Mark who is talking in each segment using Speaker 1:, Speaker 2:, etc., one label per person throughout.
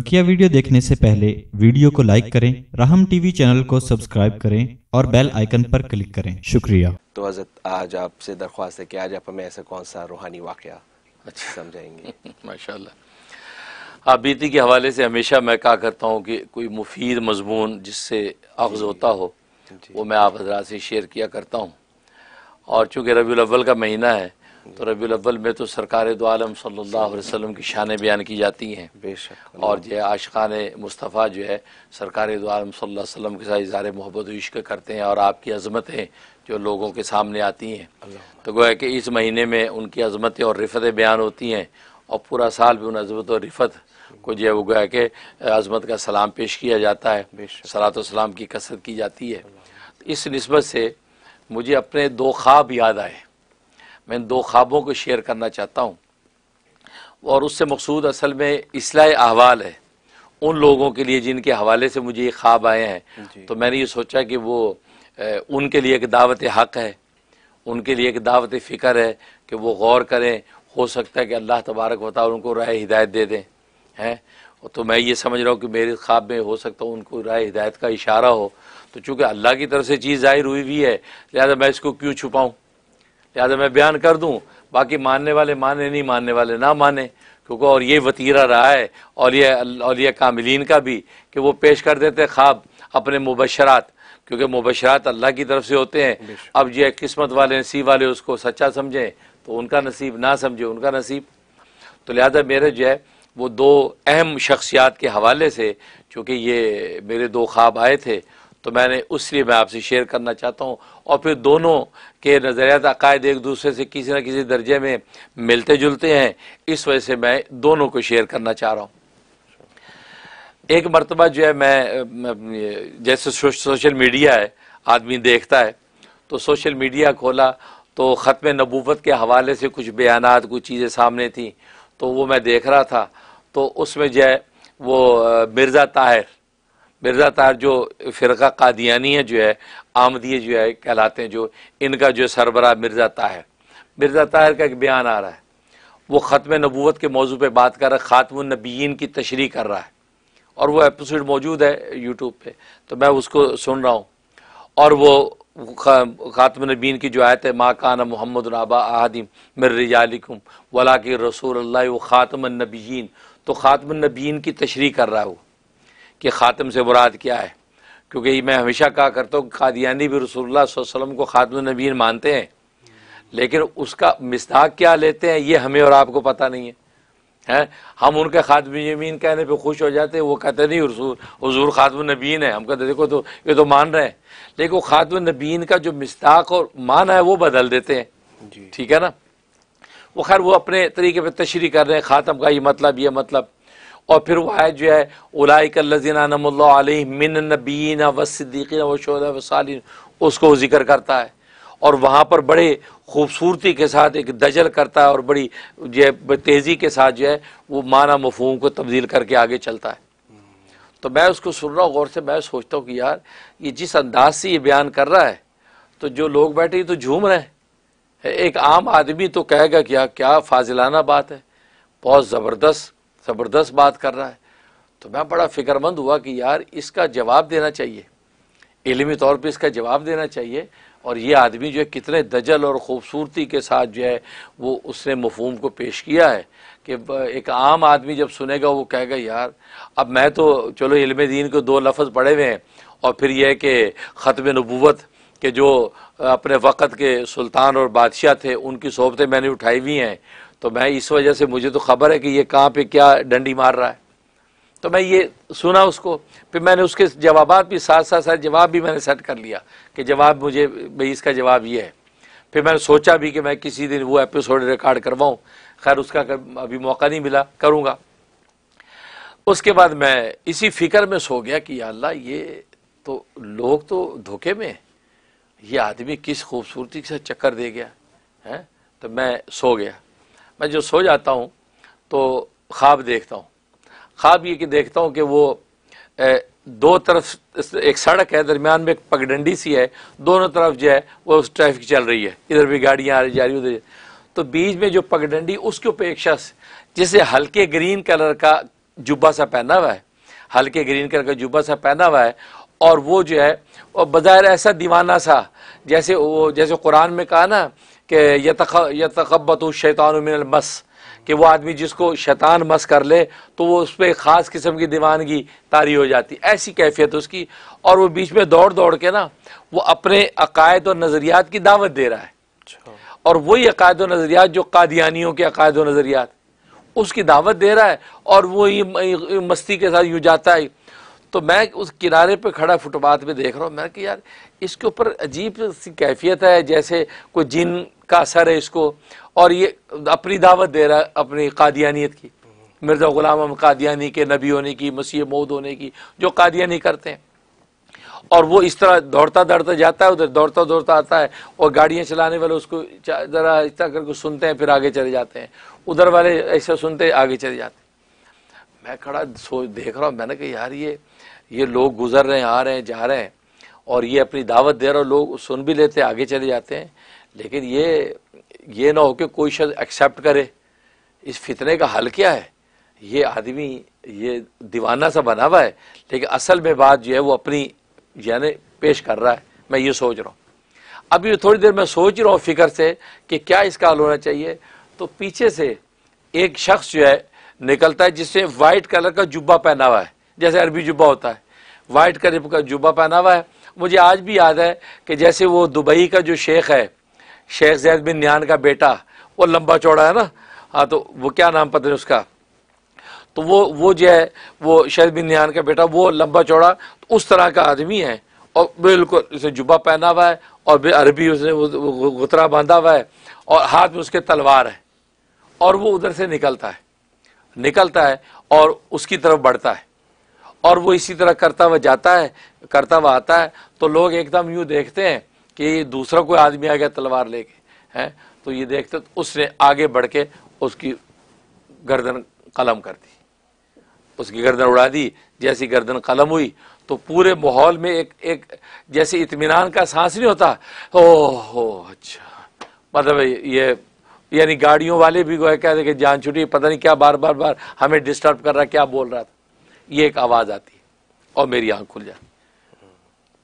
Speaker 1: बकिया वीडियो देखने से पहले वीडियो को लाइक करें राहम टीवी चैनल को सब्सक्राइब करें और बेल आइकन पर क्लिक करें शुक्रिया तो हजरत आज आपसे दरख्वास्त है कि आज आप हमें ऐसा कौन सा रूहानी वाक़ अच्छा समझाएंगे माशाल्लाह आप बीती के हवाले से हमेशा मैं कहा करता हूँ कि कोई मुफीद मजमून जिससे अफज होता हो वो मैं आप हजरा से शेयर किया करता हूँ और चूँकि रबी अव्वल का महीना है तो रबी अव्वल में तो सरकार दो आलम सल्ला वसलम की शान बयान की जाती हैं और जो है आशकान मुस्तफ़ा जो है सरकार दो आलम सल्ला वसलम के साथ इजार मोहब्बत इश्क करते हैं और आपकी अजमतें जो लोगों के सामने आती हैं तो गोया कि इस महीने में उनकी अजमतें और रिफतें बयान होती हैं और पूरा साल भी उन अजमत और रिफत को जो है वो गोया कि अजमत का सलाम पेश किया जाता है सलात सलाम की कसरत की जाती है तो इस नस्बत से मुझे अपने दो ख्वाब याद आए मैं दो ख्वाबों को शेयर करना चाहता हूँ और उससे मकसूद असल में इसलाह अहवाल है उन लोगों के लिए जिनके हवाले से मुझे ये ख्वाब आए हैं तो मैंने ये सोचा कि वो उनके लिए एक दावत हक़ है उनके लिए एक दावत फ़िक्र है कि वो गौर करें हो सकता है कि अल्लाह तबारक वाली उनको राय हिदायत दे दें हैं तो मैं ये समझ रहा हूँ कि मेरे ख्वाब में हो सकता हूँ उनको राय हिदायत का इशारा हो तो चूँकि अल्लाह की तरफ से चीज़ ज़ाहिर हुई हुई है लिहाजा मैं इसको क्यों छुपाऊँ लिहाजा तो मैं बयान कर दूँ बाकी मानने वाले माने नहीं मानने वाले ना माने क्योंकि और ये वतीरा रहा है और ये और ये कामिलीन का भी कि वो पेश कर देते ख्वाब अपने मुबशरात क्योंकि मुबशरात अल्लाह की तरफ से होते हैं अब ये किस्मत वाले नसीब वाले उसको सच्चा समझें तो उनका नसीब ना समझे उनका नसीब तो लिहाजा मेरे जो है वो दो अहम शख्सियात के हवाले से चूँकि ये मेरे दो ख्वाब आए थे तो मैंने उस लिए मैं आपसे शेयर करना चाहता हूँ और फिर दोनों के नज़रियात अकायद एक दूसरे से किसी न किसी दर्जे में मिलते जुलते हैं इस वजह से मैं दोनों को शेयर करना चाह रहा हूँ एक मरतबा जो है मैं जैसे सोशल मीडिया है आदमी देखता है तो सोशल मीडिया खोला तो ख़त्म नबूवत के हवाले से कुछ बयान कुछ चीज़ें सामने थी तो वो मैं देख रहा था तो उसमें जो है वो मिर्ज़ा ताहिर मिर्ज़ा तार जो फ़िरका कादियानी है जो है आमदी जो है कहलाते हैं जो इनका जो सरबरा मिर्ज़ा ताहिर मिर्ज़ा ताहिर का एक बयान आ रहा है वो ख़त्म नबूत के मौजू पर बात कर रहा है ख़ातमनबीन की तशरी कर रहा है और वह एपिसोड मौजूद है यूट्यूब पर तो मैं उसको सुन रहा हूँ और वो नबीन की जो आयत है माँ काना मोहम्मद नबा आदिम मिर रिजालिकुम वला के रसूल अल्लाह ख़ातमनबीन तो ख़ातमनबीन की तशरी कर रहा है वो कि खातम से मुराद क्या है क्योंकि मैं हमेशा कहा करता हूँ कादियानी भी रसोल्ला वसलम को खातम नबीन मानते हैं लेकिन उसका मिसदाक क्या लेते हैं ये हमें और आपको पता नहीं है हैं हम उनके खातम नबीन कहने पे खुश हो जाते हैं वो कहते नहीं रसूल हजूर खातम नबीन है हम कहते देखो तो ये तो मान रहे हैं लेकिन वो खातम नबीन का जो मिस्ताक और माना है वो बदल देते हैं ठीक है ना वो खैर वो अपने तरीके पर तशरी कर रहे हैं ख़ातम का ये मतलब ये मतलब और फिर वो आयत जो है उलाइकल्लिन मिन नबीन वसद्दीकिन व वसालिन उसको जिक्र करता है और वहाँ पर बड़े खूबसूरती के साथ एक दजल करता है और बड़ी जो है तेज़ी के साथ जो है वो माना मफहम को तब्दील करके आगे चलता है तो मैं उसको सुन रहा हूँ गौर से मैं सोचता हूँ कि यार ये जिस अंदाज से ये बयान कर रहा है तो जो लोग बैठे ये तो झूम रहे हैं एक आम आदमी तो कहेगा कि यार क्या फाजिलाना बात है बहुत ज़बरदस्त ज़बरदस्त बात कर रहा है तो मैं बड़ा फ़िक्रमंद हुआ कि यार इसका जवाब देना चाहिए इलमी तौर पर इसका जवाब देना चाहिए और ये आदमी जो है कितने दजल और ख़ूबसूरती के साथ जो है वो उसने मफहम को पेश किया है कि एक आम आदमी जब सुनेगा वो कहेगा यार अब मैं तो चलो इलम दीन को दो लफ्ज़ पढ़े हुए हैं और फिर यह कि ख़त्म नबूत के जो अपने वक़्त के सुल्तान और बादशाह थे उनकी सोबतें मैंने उठाई हुई हैं तो मैं इस वजह से मुझे तो खबर है कि ये कहाँ पे क्या डंडी मार रहा है तो मैं ये सुना उसको फिर मैंने उसके जवाब भी साथ साथ साथ जवाब भी मैंने सेट कर लिया कि जवाब मुझे भाई इसका जवाब ये है फिर मैंने सोचा भी कि मैं किसी दिन वो एपिसोड रिकॉर्ड करवाऊँ खैर उसका अभी मौका नहीं मिला करूँगा उसके बाद मैं इसी फिक्र में सो गया कि अल्लाह ये तो लोग तो धोखे में ये आदमी किस खूबसूरती से चक्कर दे गया है तो मैं सो गया मैं जो सो जाता हूँ तो ख्वाब देखता हूँ ख्वाब ये कि देखता हूँ कि वो ए, दो तरफ एक सड़क है दरमियान में एक पगडंडी सी है दोनों तरफ जो है वो उस ट्रैफिक चल रही है इधर भी गाड़ियाँ आ रही जा रही उधर तो बीच में जो पगडंडी उसके ऊपर एक शख्स जिसे हल्के ग्रीन कलर का जुब्बा सा पहना हुआ है हल्के ग्रीन कलर का जुब्बा सा पहना हुआ है और वो जो है और बज़ाहिर ऐसा दीवाना सा जैसे वो जैसे कुरान में कहा ना कि शैतान मस कि वो आदमी जिसको शैतान मस कर ले तो वो उस पर ख़ास किस्म की दीवानगी तारी हो जाती ऐसी कैफियत उसकी और वो बीच में दौड़ दौड़ के ना वो अपने अकायद और नज़रियात की दावत दे रहा है अच्छा। और वही अकायद व नज़रियात जो कादियानियों के अकायद व नज़रियात उसकी दावत दे रहा है और वो ये मस्ती के साथ यूँ जाता है तो मैं उस किनारे पर खड़ा फुटपाथ पे देख रहा हूँ मैं कि यार इसके ऊपर अजीब सी कैफियत है जैसे कोई जिन का असर है इसको और ये अपनी दावत दे रहा है अपनी कादियानियत की मिर्ज़ा गुलाम कादियानी के नबी होने की मसीह मऊद होने की जो कादियानी करते हैं और वो इस तरह दौड़ता दौड़ता जाता है उधर दौड़ता दौड़ता आता है और गाड़ियाँ चलाने वाले उसको ज़रा इस तरह करके सुनते हैं फिर आगे चले जाते हैं उधर वाले ऐसे सुनते आगे चले जाते हैं मैं खड़ा सोच देख रहा हूँ मैंने कहा यार ये ये लोग गुजर रहे हैं आ रहे हैं जा रहे हैं और ये अपनी दावत दे रहे हो लोग सुन भी लेते हैं आगे चले जाते हैं लेकिन ये ये ना हो कि कोई शख्स एक्सेप्ट करे इस फितने का हल क्या है ये आदमी ये दीवाना सा बना हुआ है लेकिन असल में बात जो है वो अपनी यानी पेश कर रहा है मैं ये सोच रहा हूँ अभी थोड़ी देर मैं सोच रहा हूँ फिक्र से कि क्या इसका हल होना चाहिए तो पीछे से एक शख्स जो है निकलता है जिसने वाइट कलर का जुब्बा पहना हुआ है जैसे अरबी जुब्बा होता है वाइट कलर का जुब्बा पहना हुआ है मुझे आज भी याद है कि जैसे वो दुबई का जो शेख है शेख जैद बिन न्यान का बेटा वो लंबा चौड़ा है ना हाँ तो वो क्या नाम पता है उसका तो वो वो जो है वो शेख बिन न्यान का बेटा वो लंबा चौड़ा तो उस तरह का आदमी है और बिल्कुल उसने जुब्बा पहना हुआ है और अरबी उसने गुतरा बांधा हुआ है और हाथ में उसके तलवार है और वो उधर से निकलता है निकलता है और उसकी तरफ बढ़ता है और वो इसी तरह करता हुआ जाता है करता हुआ आता है तो लोग एकदम यूँ देखते हैं कि दूसरा कोई आदमी आ गया तलवार लेके हैं तो ये देखते तो उसने आगे बढ़ के उसकी गर्दन कलम कर दी उसकी गर्दन उड़ा दी जैसी गर्दन कलम हुई तो पूरे माहौल में एक एक जैसे इतमान का सांस नहीं होता ओह हो अच्छा मतलब ये यानी गाड़ियों वाले भी गोया कहते कि जान छुटी पता नहीं क्या बार बार बार हमें डिस्टर्ब कर रहा क्या बोल रहा था ये एक आवाज़ आती और मेरी आंख खुल जाती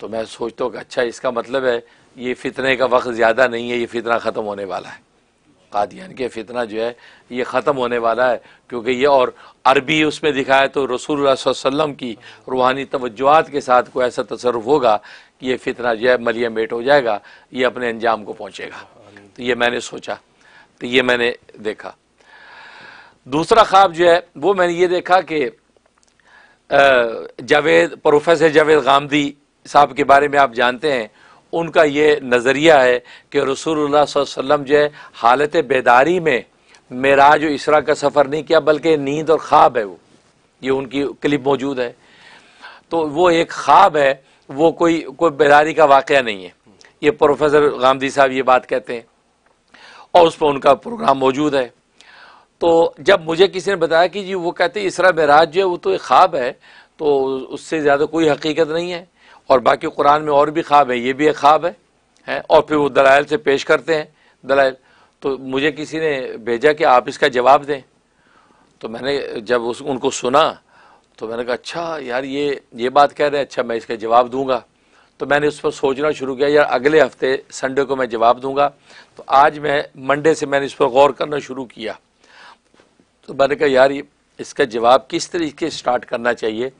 Speaker 1: तो मैं सोचता हूँ कि अच्छा इसका मतलब है ये फितने का वक्त ज़्यादा नहीं है ये फितना ख़त्म होने वाला है कादियान के फितना जो है ये ख़त्म होने वाला है क्योंकि ये और अरबी उसमें दिखाया तो रसूल वसम की रूहानी तवज्जुआत के साथ कोई ऐसा तसरफ होगा कि ये फितना जो है मलिया मेट हो जाएगा ये अपने अंजाम को पहुँचेगा तो ये मैंने सोचा तो ये मैंने देखा दूसरा ख्वाब जो है वो मैंने ये देखा कि जावेद प्रोफेसर जावेद गामदी साहब के बारे में आप जानते हैं उनका ये नज़रिया है कि रसूलुल्लाह वसल्लम जो है हालत बेदारी में मेराज और इसरा का सफ़र नहीं किया बल्कि नींद और ख्वाब है वो ये उनकी क्लिप मौजूद है तो वो एक ख्वाब है वो कोई कोई बेदारी का वाक़ नहीं है ये प्रोफेसर गामदी साहब ये बात कहते हैं और उस पर उनका प्रोग्राम मौजूद है तो जब मुझे किसी ने बताया कि जी वो कहते इसरा बराज जो है वो तो एक ख्वाब है तो उससे ज़्यादा कोई हकीकत नहीं है और बाकी कुरान में और भी ख्वाब है ये भी एक ख्वाब है, है और फिर वो दलाइल से पेश करते हैं दलाइल तो मुझे किसी ने भेजा कि आप इसका जवाब दें तो मैंने जब उस उनको सुना तो मैंने कहा अच्छा यार ये ये बात कह रहे हैं अच्छा मैं इसका जवाब दूंगा तो मैंने उस पर सोचना शुरू किया यार अगले हफ्ते संडे को मैं जवाब दूंगा तो आज मैं मंडे से मैंने इस पर गौर करना शुरू किया तो मैंने कहा यार ये इसका जवाब किस तरीके स्टार्ट करना चाहिए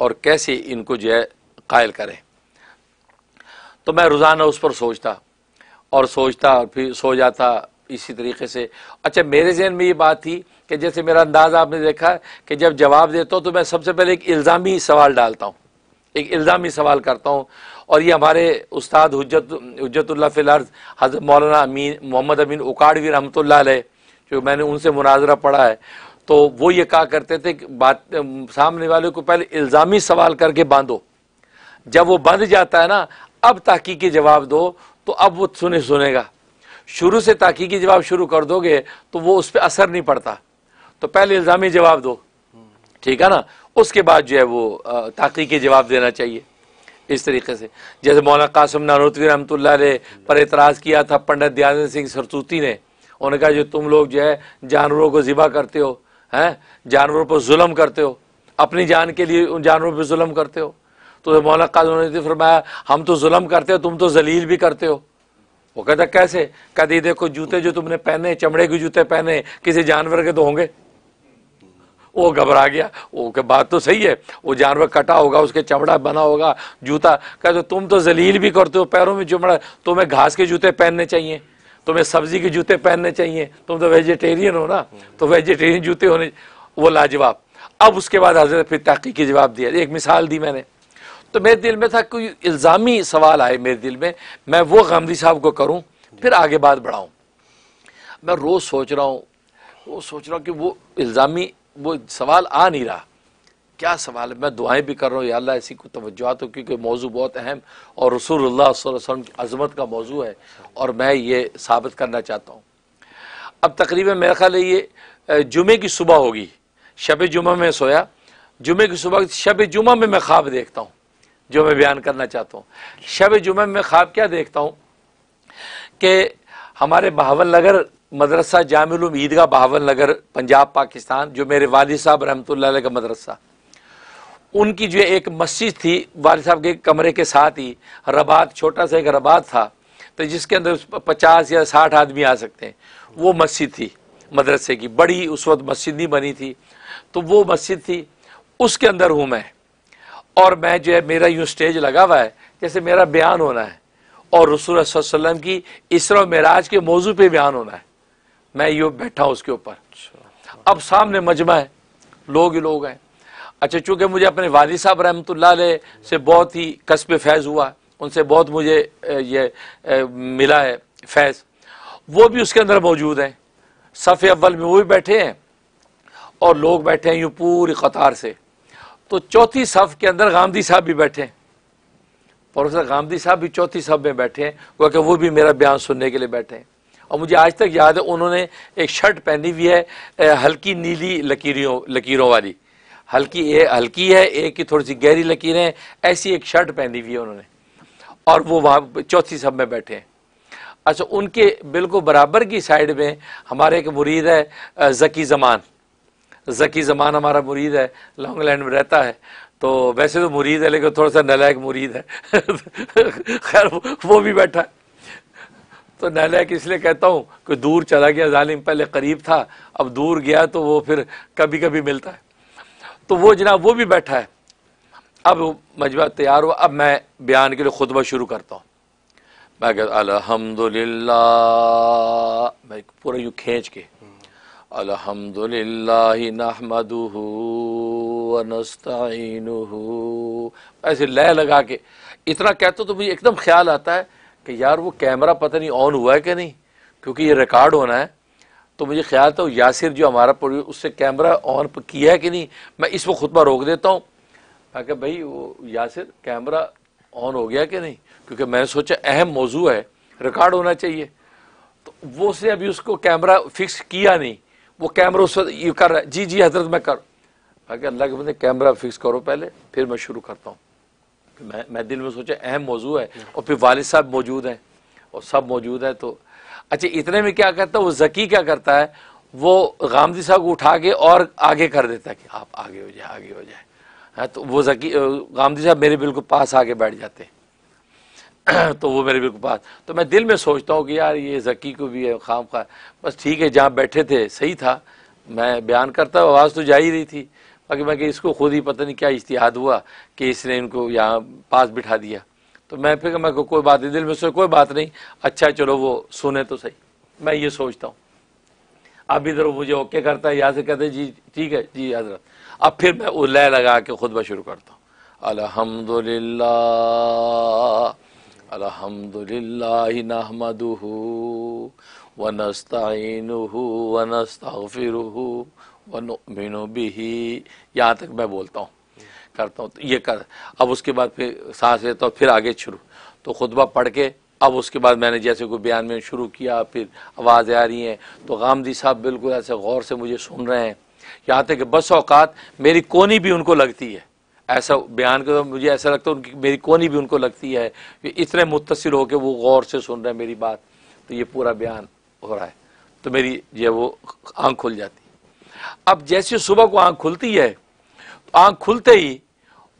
Speaker 1: और कैसे इनको जो है कायल करें तो मैं रोज़ाना उस पर सोचता और सोचता और फिर सो जाता इसी तरीके से अच्छा मेरे जहन में ये बात थी कि जैसे मेरा अंदाज़ आपने देखा कि जब जवाब देता हूँ तो मैं सबसे पहले एक इल्ज़ामी सवाल डालता हूँ एक इल्ज़ामी सवाल करता हूँ और ये हमारे उस्ताद हजत हजतुल्ला फिलहाल हज़रत मौलाना अमीन मोहम्मद अमीन उकाड़वी रहमत ला जो मैंने उनसे मुनाजरा पढ़ा है तो वो ये कहा करते थे कि बात सामने वाले को पहले इल्ज़ामी सवाल करके बांधो जब वो बंध जाता है ना अब तहकीकी जवाब दो तो अब वो सुने सुनेगा शुरू से तहकीकी जवाब शुरू कर दोगे तो वो उस पर असर नहीं पड़ता तो पहले इल्ज़ामी जवाब दो ठीक है ना उसके बाद जो है वो तहकीकी जवाब देना चाहिए इस तरीके से जैसे मौलाना कासम नानोतवी रहमत पर एतराज़ किया था पंडित दयानंद सिंह सरतूती ने उन्होंने कहा जो तुम लोग जो है जानवरों को ज़िबा करते हो हैं जानवरों पर जुल्म करते हो अपनी जान के लिए उन जानवरों पर जुल्म करते हो तो मौलाना ने तो फरमाया हम तो जुल्म करते हो तुम तो जलील भी करते हो वो कहता कैसे कहते देखो जूते जो तुमने पहने चमड़े के जूते पहने किसी जानवर के तो होंगे वो घबरा गया वो के बात तो सही है वो जानवर कटा होगा उसके चमड़ा बना होगा जूता कहते तुम तो जलील भी करते हो पैरों में चमड़ा तुम्हें घास के जूते पहनने चाहिए तुम्हें सब्जी के जूते पहनने चाहिए तुम तो वेजिटेरियन हो ना तो वेजिटेरियन जूते होने वो लाजवाब अब उसके बाद हजरत फिर की जवाब दिया एक मिसाल दी मैंने तो मेरे दिल में था कोई इल्ज़ामी सवाल आए मेरे दिल में मैं वो गांधी साहब को करूँ फिर आगे बात बढ़ाऊँ मैं रोज़ सोच रहा हूँ रोज़ सोच रहा हूँ कि वो इल्ज़ामी वो सवाल आ नहीं रहा क्या सवाल है मैं दुआएं भी कर रहा हूँ या अल्लाह इसी को तवज्जात हो तो, क्योंकि मौजू बहुत अहम और रसूल वसम की अजमत का मौजू है और मैं ये साबित करना चाहता हूँ अब तकरीबन मेरा ख्याल है ये जुमे की सुबह होगी शब जुमा में सोया जुमे की सुबह शब जुमा में मैं ख्वाब देखता हूँ जो मैं बयान करना चाहता हूँ शब जुमे में ख्वाब क्या देखता हूँ कि हमारे बहावल नगर मदरसा जामिल ईदगाह बहावल नगर पंजाब पाकिस्तान जो मेरे वाली साहब रहमत का मदरसा उनकी जो एक मस्जिद थी वाल साहब के कमरे के साथ ही रबात छोटा सा एक रबात था तो जिसके अंदर पचास या साठ आदमी आ सकते हैं वो मस्जिद थी मदरसे की बड़ी उस वक्त मस्जिद नहीं बनी थी तो वो मस्जिद थी उसके अंदर हूँ मैं और मैं जो है मेरा यूँ स्टेज लगा हुआ है जैसे मेरा बयान होना है और रसूल वसल्लम की इसरा मराज के मौजू पे बयान होना है मैं यूँ बैठा हूँ उसके ऊपर अच्छा। अब सामने मजमा है लोग ही लोग हैं अच्छा चूँकि मुझे अपने वाली साहब रहमत से बहुत ही कस्ब फैज़ हुआ उनसे बहुत मुझे ये मिला है फैज़ वो भी उसके अंदर मौजूद हैं सफ़े अव्वल में वो भी बैठे हैं और लोग बैठे हैं यूँ पूरी कतार से तो चौथी सफ़ के अंदर गांधी साहब भी बैठे हैं प्रोफेसर गांधी साहब भी चौथी सफ़ में बैठे हैं क्योंकि वो भी मेरा बयान सुनने के लिए बैठे हैं और मुझे आज तक याद है उन्होंने एक शर्ट पहनी हुई है हल्की नीली लकीरियों लकीरों वाली हल्की ये हल्की है एक की थोड़ी सी गहरी लकीरें ऐसी एक शर्ट पहनी हुई है उन्होंने और वो वहाँ चौथी सब में बैठे हैं अच्छा उनके बिल्कुल बराबर की साइड में हमारे एक मुरीद है जकी ज़मान जकी ज़मान हमारा मुरीद है लॉन्ग लैंड में रहता है तो वैसे तो मुरीद है लेकिन थोड़ा सा नलायक मुरीद है खैर वो भी बैठा है तो नलायक इसलिए कहता हूँ कि दूर चला गया जालिम पहले करीब था अब दूर गया तो वो फिर कभी कभी मिलता है तो वो जनाब वो भी बैठा है अब मजबा तैयार हुआ अब मैं बयान के लिए खुतबा शुरू करता हूँ मैं कहता अलहमदुल्ला मैं पूरा यूँ खींच के अलहमदिल्ला ऐसे लय लगा के इतना कहते तो मुझे एकदम ख्याल आता है कि यार वो कैमरा पता नहीं ऑन हुआ है कि नहीं क्योंकि ये रिकॉर्ड होना है तो मुझे ख्याल था यासिर जो हमारा उससे कैमरा ऑन किया है कि नहीं मैं इसको खुद खुतबा रोक देता हूँ ताकि भाई वो यासिर कैमरा ऑन हो गया कि नहीं क्योंकि मैंने सोचा अहम मौजू है रिकॉर्ड होना चाहिए तो वो उसने अभी उसको कैमरा फिक्स किया नहीं वो कैमरा उस वक्त ये कर रहा है जी जी हजरत मैं कर ताकि अल्लाह के बंदे कैमरा फिक्स करो पहले फिर मैं शुरू करता हूँ मैं मैं दिल में सोचा अहम मौजू है और फिर वालिद साहब मौजूद हैं और सब मौजूद हैं तो अच्छा इतने में क्या करता है वो जकी क्या करता है वो गामदी साहब को उठा के और आगे कर देता है कि आप आगे हो जाए आगे हो जाए हाँ तो वो जकी गामदी साहब मेरे बिल्कुल पास आके बैठ जाते तो वो मेरे बिल्कुल पास तो मैं दिल में सोचता हूँ कि यार ये जकी को भी है खाम खा बस ठीक है जहाँ बैठे थे सही था मैं बयान करता आवाज़ तो जा ही रही थी बाकी मैं कि इसको खुद ही पता नहीं क्या इश्तिहाद हुआ कि इसने इनको यहाँ पास बिठा दिया तो मैं फिर मैं को कोई बात नहीं दिल में सोच कोई बात नहीं अच्छा चलो वो सुने तो सही मैं ये सोचता हूँ अब इधर वो मुझे ओके करता है यहाँ से कहते जी ठीक है जी हजरत अब फिर मैं वो लय लगा के खुतबा शुरू करता हूँ अलहमदुल्ला अलहमदुल्ला नहमदहू वन वनस्ताफिरहू वन ही यहाँ तक मैं बोलता हूँ करता हूँ तो ये कर अब उसके बाद फिर सांस लेता हूँ फिर आगे शुरू तो खुतबा पढ़ के अब उसके बाद मैंने जैसे कोई बयान में शुरू किया फिर आवाज़ें आ रही हैं तो गामदी साहब बिल्कुल ऐसे गौर से मुझे सुन रहे हैं यहाँ तक कि बस अवकात मेरी कोनी भी उनको लगती है ऐसा बयान के तो मुझे ऐसा लगता है उनकी मेरी कोनी भी उनको लगती है कि इतने मुतसर होकर वो गौर से सुन रहे हैं मेरी बात तो ये पूरा बयान हो रहा है तो मेरी जो वो आँख खुल जाती अब जैसे सुबह को आँख खुलती है तो आँख खुलते ही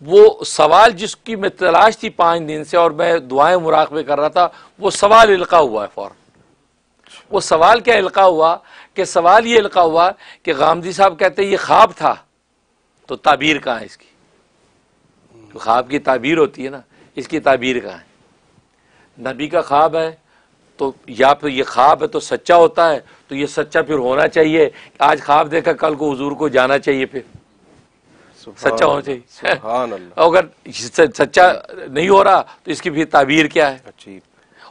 Speaker 1: वो सवाल जिसकी मैं तलाश थी पाँच दिन से और मैं दुआएं मुराकबे कर रहा था वो सवाल इल्का हुआ है फ़ौर वो सवाल क्या इल्का हुआ कि सवाल ये इल्का हुआ कि गांधी साहब कहते ये ख्वाब था तो ताबीर कहाँ है इसकी तो ख्वाब की ताबीर होती है ना इसकी ताबीर कहाँ है नबी का ख्वाब है तो या फिर ये ख्वाब है तो सच्चा होता है तो ये सच्चा फिर होना चाहिए आज ख्वाब देखा कल को हजूर को जाना चाहिए फिर सच्चा होना चाहिए अगर सच्चा नहीं हो रहा तो इसकी फिर ताबीर क्या है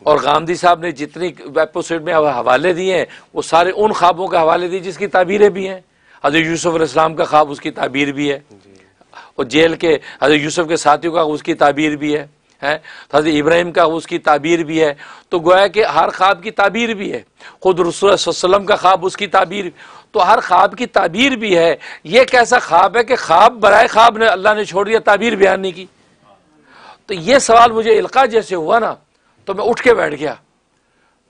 Speaker 1: और गांधी साहब ने जितनी वेबसाइट में हवाले दिए हैं वो सारे उन ख्वाबों के हवाले दिए जिसकी ताबीरें भी हैं हजरत यूसुफ इस्लाम का ख्वाब उसकी ताबीर भी है और जेल के हजरत यूसुफ के साथियों का उसकी ताबीर भी है है हज़रत तो इब्राहिम का उसकी ताबीर भी है तो गोया कि हर ख्वाब की ताबीर भी है ख़ुद रसोल्लम का ख्वाब उसकी ताबीर तो हर ख्वाब की ताबीर भी है यह कैसा ख्वाब है कि ख्वाब बरए ख्वाब ने अल्लाह ने छोड़ दिया ताबीर बयान नहीं की तो यह सवाल मुझे इल्का जैसे हुआ ना तो मैं उठ के बैठ गया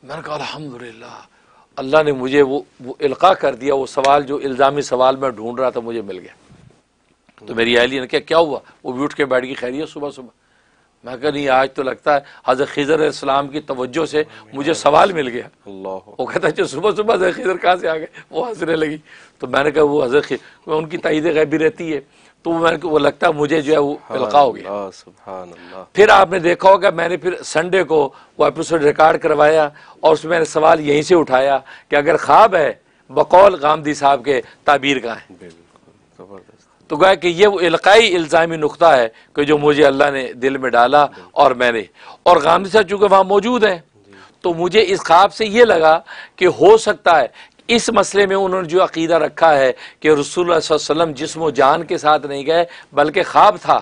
Speaker 1: मैंने कहा अलहमदिल्ला अल्लाह ने मुझे वो वो इल्का कर दिया वो सवाल जो इल्ज़ामी सवाल मैं ढूंढ रहा था मुझे मिल गया तो मेरी अहली ने क्या क्या हुआ वो भी उठ के बैठ गई खैरियत सुबह सुबह मैं कहा नहीं आज तो लगता है हज़रत खिजर इस्लाम की तवज्जो से मुझे सवाल मिल गया वो कहता है जो अच्छा, सुबह सुबह हज़रत खिजर कहाँ से आ गए वो हंसने लगी तो मैंने कहा वो हज़रत उनकी तईद गैबी रहती है तो मैंने वो लगता है मुझे जो है वो हल्का हो गया फिर आपने देखा होगा मैंने फिर संडे को वो एपिसोड रिकॉर्ड करवाया और उसमें मैंने सवाल यहीं से उठाया कि अगर ख्वाब है बकौल गांधी साहब के ताबीर का है तो गया कि ये वो इलकाई इल्ज़ामी नुकता है कि जो मुझे अल्लाह ने दिल में डाला और मैंने और गांधी साहब चूँकि वहाँ मौजूद हैं तो मुझे इस ख्वाब से ये लगा कि हो सकता है इस मसले में उन्होंने जो अकीदा रखा है कि रसूल वसम जिसम जान के साथ नहीं गए बल्कि ख्वाब था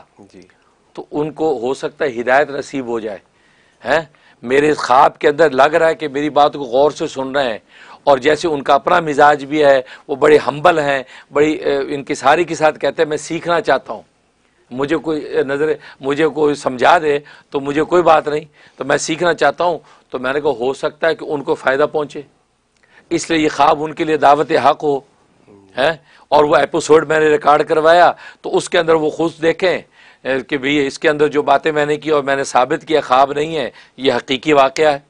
Speaker 1: तो उनको हो सकता है हिदायत नसीब हो जाए हैं मेरे ख्वाब के अंदर लग रहा है कि मेरी बात को गौर से सुन रहे हैं और जैसे उनका अपना मिजाज भी है वो बड़े हम्बल हैं बड़ी इनकी सारी के साथ कहते हैं मैं सीखना चाहता हूँ मुझे कोई नज़र मुझे कोई समझा दे तो मुझे कोई बात नहीं तो मैं सीखना चाहता हूँ तो मैंने कहा हो सकता है कि उनको फ़ायदा पहुँचे इसलिए ये ख्वाब उनके लिए दावत हक हो है और वह एपिसोड मैंने रिकॉर्ड करवाया तो उसके अंदर वो खुद देखें कि भैया इसके अंदर जो बातें मैंने की और मैंने साबित किया ख्वाब नहीं है ये हकीकी वाक़ है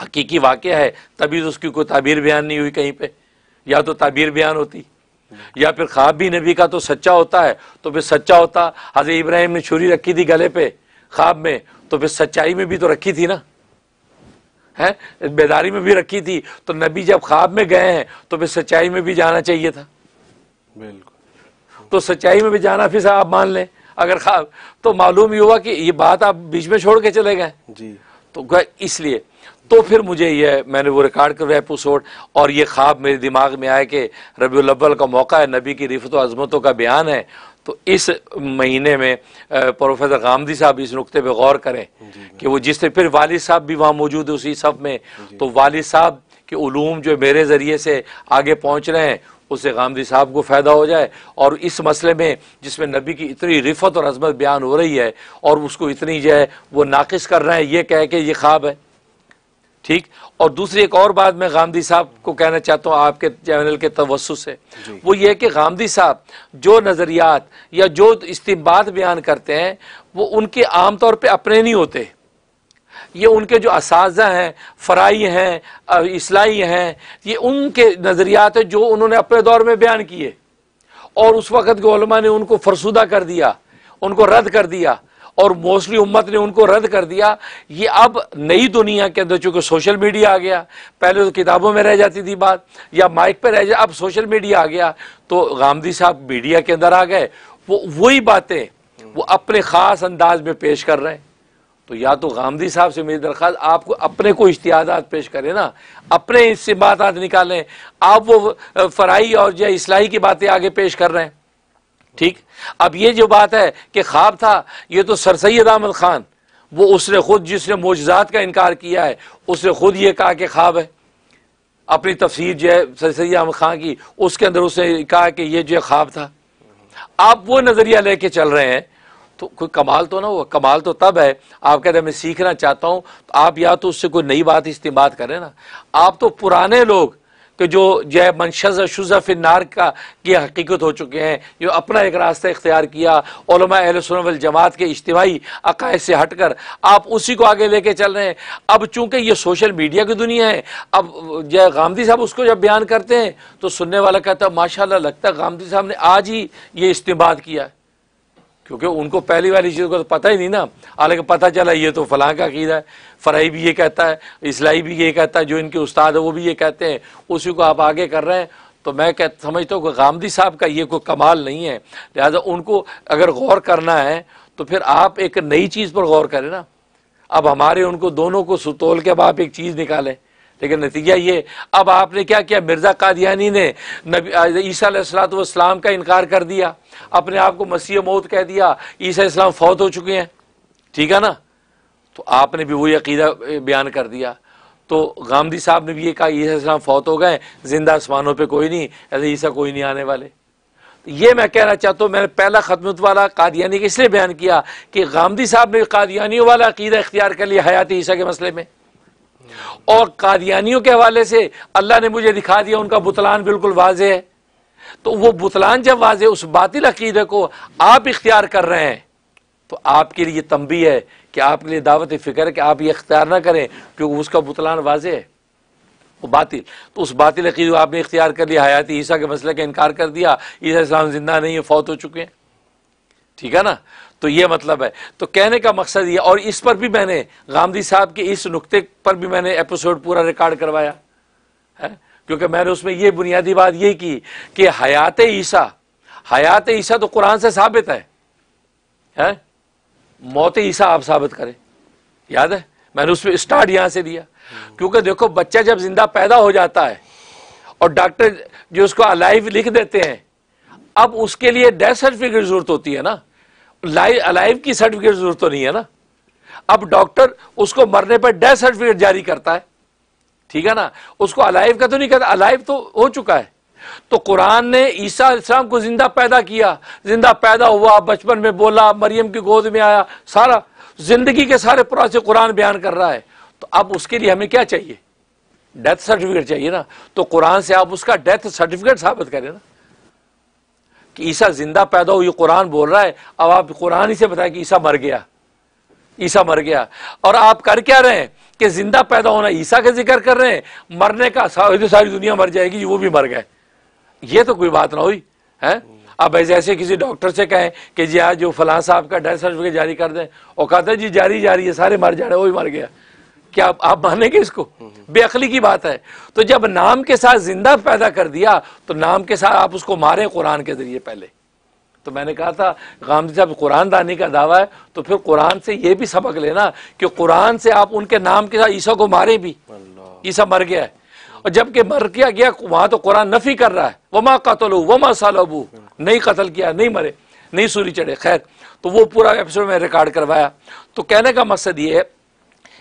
Speaker 1: हकीकी वाक़ है तभी तो उसकी कोई ताबीर बयान नहीं हुई कहीं पर या तो ताबीर बयान होती या फिर ख्वाब भी नबी का तो सच्चा होता है तो फिर सच्चा होता हजरत इब्राहिम ने छुरी रखी थी गले पे ख्वाब में तो फिर सच्चाई में भी तो रखी थी ना है बेदारी में भी रखी थी तो नबी जब ख्वाब में गए हैं तो फिर सच्चाई में भी जाना चाहिए था बिल्कुल तो सच्चाई में भी जाना फिर आप मान लें अगर ख्वाब तो मालूम ही हुआ कि ये बात आप बीच में छोड़ के चले गए जी तो इसलिए तो फिर मुझे ये मैंने वो रिकॉर्ड करवाया एपिसोड और ये ख्वाब मेरे दिमाग में आया कि रबी अव्वल का मौका है नबी की रिफत अजमतों का बयान है तो इस महीने में प्रोफेसर गामदी साहब इस नुकते पे गौर करें कि वो जिससे फिर वालिद साहब भी वहाँ मौजूद है उसी सब में तो वालिद साहब के ूम जो मेरे ज़रिए से आगे पहुँच रहे हैं उससे गामदी साहब को फ़ायदा हो जाए और इस मसले में जिसमें नबी की इतनी रिफत और अजमत बयान हो रही है और उसको इतनी जो है वो नाकस रहे हैं ये कह के ये ख्वाब है ठीक और दूसरी एक और बात मैं गांधी साहब को कहना चाहता हूँ आपके चैनल के तवस से वो ये कि गांधी साहब जो नज़रियात या जो इस्तेमाल बयान करते हैं वो उनके आम तौर अपने नहीं होते ये उनके जो इस हैं फ़राई हैं इसलाई हैं ये उनके नज़रियात हैं जो उन्होंने अपने दौर में बयान किए और उस वक़्त गोलमा ने उनको फरसुदा कर दिया उनको रद्द कर दिया और मोस्टली उम्मत ने उनको रद्द कर दिया ये अब नई दुनिया के अंदर चूंकि सोशल मीडिया आ गया पहले तो किताबों में रह जाती थी बात या माइक पर रह जा अब सोशल मीडिया आ गया तो गांधी साहब मीडिया के अंदर आ गए वो वही बातें वो अपने ख़ास अंदाज में पेश कर रहे हैं तो या तो गांधी साहब से मेरी दरख्वास्त आपको अपने को इश्तिहादात पेश करें ना अपने इससे बात निकालें आप वो फराई और जो इसलाही की बातें आगे पेश कर रहे हैं ठीक अब ये जो बात है कि ख्वाब था ये तो सर सैद अहमद ख़ान वो उसने खुद जिसने मोजात का इनकार किया है उसने खुद ये कहा कि ख्वाब है अपनी तफसीर जो है सर सैद अहमद ख़ान की उसके अंदर उसने कहा कि ये जो है ख्वाब था आप वो नज़रिया लेके चल रहे हैं तो कोई कमाल तो ना हुआ कमाल तो तब है आप कहते हैं मैं सीखना चाहता हूं तो आप या तो उससे कोई नई बात इस्तेमाल करें ना आप तो पुराने लोग कि जो जय मनशज मनशजा शुजा फिनार का की हकीकत हो चुके हैं जो अपना एक रास्ता इख्तियार किया अहल जमात के इज्तमाही अकायद से हट कर आप उसी को आगे लेके चल रहे हैं अब चूँकि ये सोशल मीडिया की दुनिया है अब जय गांधी साहब उसको जब बयान करते हैं तो सुनने वाला कहता माशा लगता है गांधी साहब ने आज ही ये इस्तेमाल किया है क्योंकि उनको पहली वाली चीज़ को तो पता ही नहीं ना हालांकि पता चला ये तो फलां का अकीदा है फ़राई भी ये कहता है इसलाई भी ये कहता है जो इनके उस्ताद है वो भी ये कहते हैं उसी को आप आगे कर रहे हैं तो मैं कह समझता हूँ कि गामदी साहब का ये कोई कमाल नहीं है लिहाजा उनको अगर गौर करना है तो फिर आप एक नई चीज़ पर गौर करें ना अब हमारे उनको दोनों को सुतोल के अब आप एक चीज़ निकालें लेकिन नतीजा ये अब आपने क्या किया मिर्ज़ा कादियानी ने नबी ईसा सलाम का इनकार कर दिया अपने आप को मसीह मौत कह दिया ईसा इस्लाम फौत हो चुके हैं ठीक है ना तो आपने भी वही अकीदा बयान कर दिया तो गांधी साहब ने भी ये कहा ईसा इस्लाम फौत हो गए जिंदा आसमानों पर कोई नहीं ऐसे ईसा कोई नहीं आने वाले तो ये मैं कहना चाहता हूँ मैंने पहला खदमत वाला कादियानी इसलिए बयान किया कि गांधी साहब ने कादियानियों वाला अकीदा इख्तियार कर लिया हयात ईसा के मसले में और कादियानियों के हवाले से अल्लाह ने मुझे दिखा दिया उनका बुतलान बिल्कुल वाज है तो वो बुतलान जब वाज उस बातिल अकीदे को आप इख्तियार कर रहे हैं तो आपके लिए तंबी है कि आपके लिए दावत फ़िक्र है कि आप ये इख्तियार ना करें क्योंकि उसका बुतलान वाज है वो बातिल तो उस बातिल अकीदे को आपने इख्तियार कर लिया हयाती ईसा के मसले का इनकार कर दिया ईसा इस्लाम जिंदा नहीं है फौत हो चुके हैं ठीक है ना तो ये मतलब है तो कहने का मकसद ये और इस पर भी मैंने गांधी साहब के इस नुक्ते पर भी मैंने एपिसोड पूरा रिकॉर्ड करवाया है क्योंकि मैंने उसमें ये बुनियादी बात यही की कि हयात ईसा हयात ईसा तो कुरान से साबित है, है? मौत ईसा आप साबित करें याद है मैंने उसमें स्टार्ट यहां से दिया क्योंकि देखो बच्चा जब जिंदा पैदा हो जाता है और डॉक्टर जो उसको अलाइव लिख देते हैं अब उसके लिए डेथ सर्टिफिकेट की जरूरत होती है ना लाइव अलाइव की सर्टिफिकेट जरूरत तो नहीं है ना अब डॉक्टर उसको मरने पर डेथ सर्टिफिकेट जारी करता है ठीक है ना उसको अलाइव का तो नहीं कहता अलाइव तो हो चुका है तो कुरान ने ईसा इस्लाम को जिंदा पैदा किया जिंदा पैदा हुआ बचपन में बोला मरियम की गोद में आया सारा जिंदगी के सारे प्रोसेस कुरान बयान कर रहा है तो अब उसके लिए हमें क्या चाहिए डेथ सर्टिफिकेट चाहिए ना तो कुरान से आप उसका डेथ सर्टिफिकेट साबित करें ना कि ईसा जिंदा पैदा हो ये कुरान बोल रहा है अब आप कुरान ही से बताएं कि ईसा मर गया ईसा मर गया और आप कर क्या रहे हैं कि जिंदा पैदा होना ईसा का जिक्र कर रहे हैं मरने का सारी, सारी दुनिया मर जाएगी वो भी मर गए ये तो कोई बात ना हुई है अब ऐसे ऐसे किसी डॉक्टर से कहें कि जी आज जो फलां साहब का डेथ सर्टिफिकेट जारी कर दें और कहते हैं जी जारी जारी है सारे मर जा रहे वो भी मर गया क्या आप मानेंगे इसको बेअली की बात है तो जब नाम के साथ जिंदा पैदा कर दिया तो नाम के साथ आप उसको मारें कुरान के जरिए पहले तो मैंने कहा था गामजी साहब कुरान दानी का दावा है तो फिर कुरान से यह भी सबक लेना कि कुरान से आप उनके नाम के साथ ईसा को मारे भी ईसा मर गया है और जबकि मर किया गया वहां तो कुरान नफी कर रहा है वमा कतल वमा सालबू नहीं कतल किया नहीं मरे नहीं सूरी चढ़े खैर तो वो पूरा एपिसोड में रिकॉर्ड करवाया तो कहने का मकसद ये है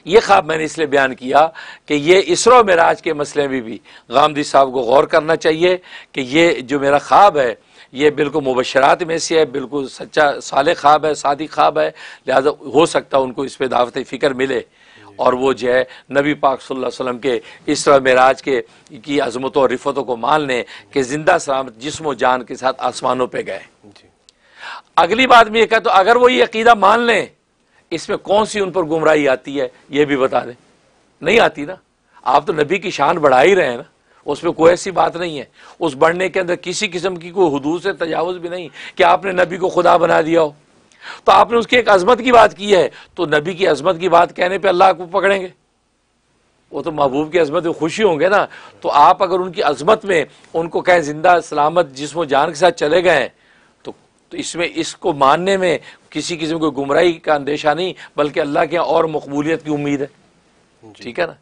Speaker 1: ये ख्वाब मैंने इसलिए बयान किया कि ये इसरो मराज के मसले में भी गांधी साहब को गौर करना चाहिए कि ये जो मेरा ख्वाब है ये बिल्कुल मुबशरात में से है बिल्कुल सच्चा साल ख्वाब है सादी ख्वाब है लिहाजा हो सकता है उनको इस पर दावत फ़िक्र मिले और वो जो है नबी पाक सल्लल्लाहु अलैहि वसल्लम के इस तरह मराज के की अजमतों और रिफतों को मान लें कि ज़िंदा सलामत जिसम जान के साथ आसमानों पर गए अगली बात में यह कहा तो अगर वो ये अकीदा मान लें इसमें कौन सी उन पर गुमराही आती है यह भी बता दें नहीं आती ना आप तो नबी की शान बढ़ा ही रहे हैं ना उसमें कोई ऐसी बात नहीं है उस बढ़ने के अंदर किसी किस्म की कोई हदूद से तजावज़ भी नहीं कि आपने नबी को खुदा बना दिया हो तो आपने उसकी एक अजमत की बात की है तो नबी की अजमत की बात कहने पर अल्लाह को पकड़ेंगे वो तो महबूब की अजमत में खुशी होंगे ना तो आप अगर उनकी अजमत में उनको कहें जिंदा सलामत जिसम जान के साथ चले गए हैं तो इसमें इसको मानने में किसी किस्म को गुमराही का अंदेशा नहीं बल्कि अल्लाह के और मकबूलियत की उम्मीद है ठीक है ना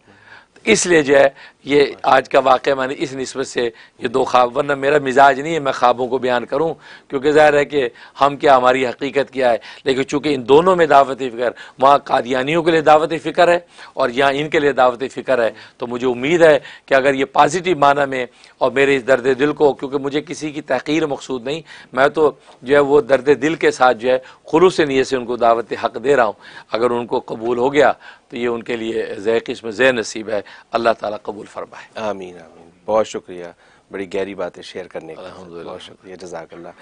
Speaker 1: इसलिए जो है ये आज का वाक़ मैंने इस नस्बत से ये दो ख्वाब वरना मेरा मिजाज नहीं है मैं ख्वाबों को बयान करूँ क्योंकि ज़ाहिर है कि हम क्या हमारी हकीकत क्या है लेकिन चूँकि इन दोनों में दावत फ़िक्र वहाँ कादियानियों के लिए दावत फ़िक्र है और यहाँ इनके लिए दावत फ़िक्र है तो मुझे उम्मीद है कि अगर ये पॉजिटिव माना में और मेरे इस दर्द दिल को क्योंकि मुझे किसी की तहकीर मकसूद नहीं मैं तो जो है वो दर्द दिल के साथ जो है खलूस नीयत से उनको दावत हक़ दे रहा हूँ अगर उनको कबूल हो गया तो ये उनके लिए जैकिस्म इसमें जै नसीब है अल्लाह ताला कबूल फरमाए आमीन आमीन बहुत शुक्रिया बड़ी गहरी बातें शेयर करने का बहुत शुक्रिया जजाकल्ला